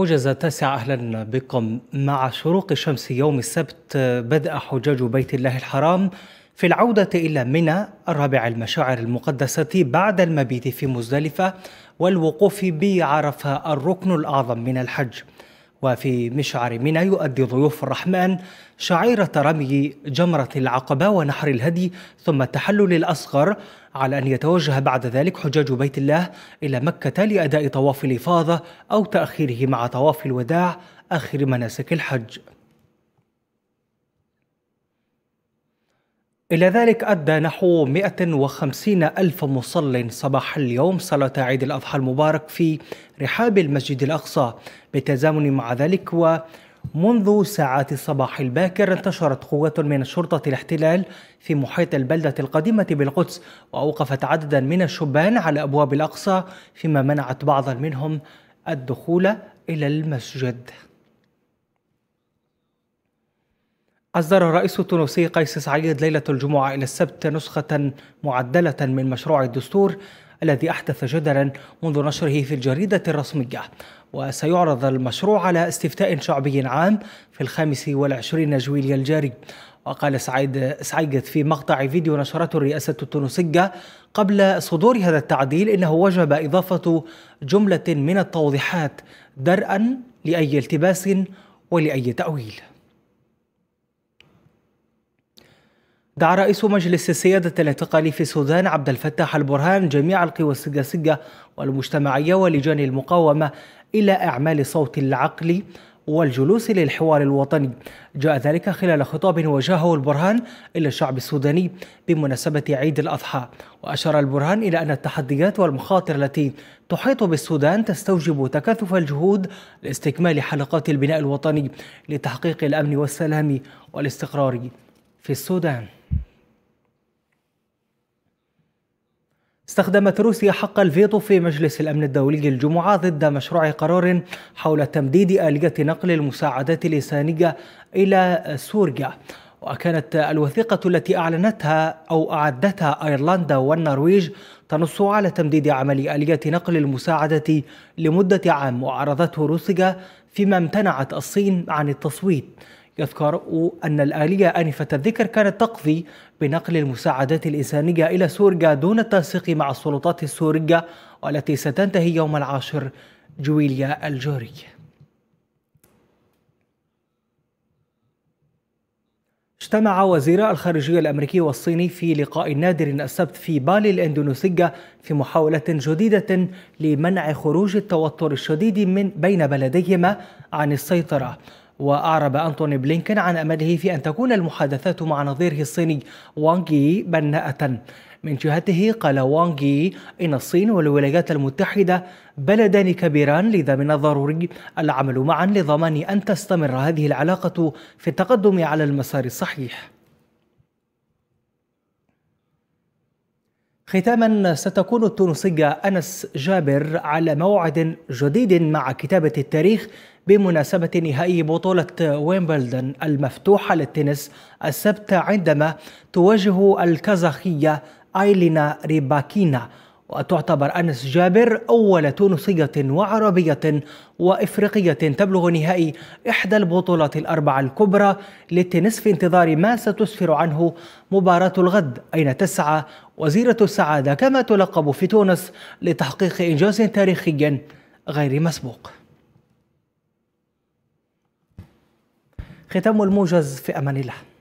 موجزة تاسعة أهلا بكم مع شروق شمس يوم السبت بدأ حجاج بيت الله الحرام في العودة إلى منى الرابع المشاعر المقدسة بعد المبيت في مزدلفة والوقوف بعرفة الركن الأعظم من الحج وفي مشعر منى يؤدي ضيوف الرحمن شعيرة رمي جمرة العقبة ونحر الهدي ثم التحلل الأصغر على أن يتوجه بعد ذلك حجاج بيت الله إلى مكة لأداء طواف الإفاضة أو تأخيره مع طواف الوداع آخر مناسك الحج إلى ذلك أدى نحو 150 ألف مصل صباح اليوم صلاة عيد الأضحى المبارك في رحاب المسجد الأقصى بالتزامن مع ذلك ومنذ ساعات الصباح الباكر انتشرت قوة من شرطة الاحتلال في محيط البلدة القديمة بالقدس وأوقفت عددا من الشبان على أبواب الأقصى فيما منعت بعضا منهم الدخول إلى المسجد أصدر الرئيس التونسي قيس سعيد ليلة الجمعة إلى السبت نسخة معدلة من مشروع الدستور الذي أحدث جدلا منذ نشره في الجريدة الرسمية وسيعرض المشروع على استفتاء شعبي عام في الخامس والعشرين جويليا الجاري وقال سعيد سعيد في مقطع فيديو نشرته الرئاسة التونسية قبل صدور هذا التعديل إنه وجب إضافة جملة من التوضيحات درءا لأي التباس ولأي تأويل دعا رئيس مجلس السيادة الاعتقالي في السودان عبد الفتاح البرهان جميع القوى السياسية والمجتمعية ولجان المقاومة إلى إعمال صوت العقل والجلوس للحوار الوطني جاء ذلك خلال خطاب وجهه البرهان إلى الشعب السوداني بمناسبة عيد الأضحى وأشار البرهان إلى أن التحديات والمخاطر التي تحيط بالسودان تستوجب تكاثف الجهود لاستكمال حلقات البناء الوطني لتحقيق الأمن والسلام والاستقرار في السودان استخدمت روسيا حق الفيتو في مجلس الأمن الدولي الجمعة ضد مشروع قرار حول تمديد آلية نقل المساعدات الإنسانية إلى سوريا وكانت الوثيقة التي أعلنتها أو أعدتها أيرلندا والنرويج تنص على تمديد عمل آلية نقل المساعدة لمدة عام وعرضته روسيا فيما امتنعت الصين عن التصويت يذكر أن الآلية آنفة الذكر كانت تقضي بنقل المساعدات الإنسانية إلى سوريا دون التنسيق مع السلطات السورية والتي ستنتهي يوم العاشر جويليا الجوري اجتمع وزيرا الخارجية الأمريكي والصيني في لقاء نادر السبت في بالي الإندونيسية في محاولة جديدة لمنع خروج التوتر الشديد من بين بلديهما عن السيطرة وأعرب أنتوني بلينكن عن أمله في أن تكون المحادثات مع نظيره الصيني وانغ بناءة من جهته قال وانغ إن الصين والولايات المتحدة بلدان كبيران لذا من الضروري العمل معا لضمان أن تستمر هذه العلاقة في التقدم على المسار الصحيح ختاما ستكون التونسية أنس جابر على موعد جديد مع كتابة التاريخ بمناسبة نهائي بطولة ويمبلدن المفتوحة للتنس السبت عندما تواجه الكازاخية آيلينا ريباكينا وتعتبر أنس جابر أول تونسية وعربية وإفريقية تبلغ نهائي إحدى البطولات الأربع الكبرى للتنس في انتظار ما ستسفر عنه مباراة الغد أين تسعى وزيرة السعادة كما تلقب في تونس لتحقيق إنجاز تاريخي غير مسبوق ختام الموجز في امان الله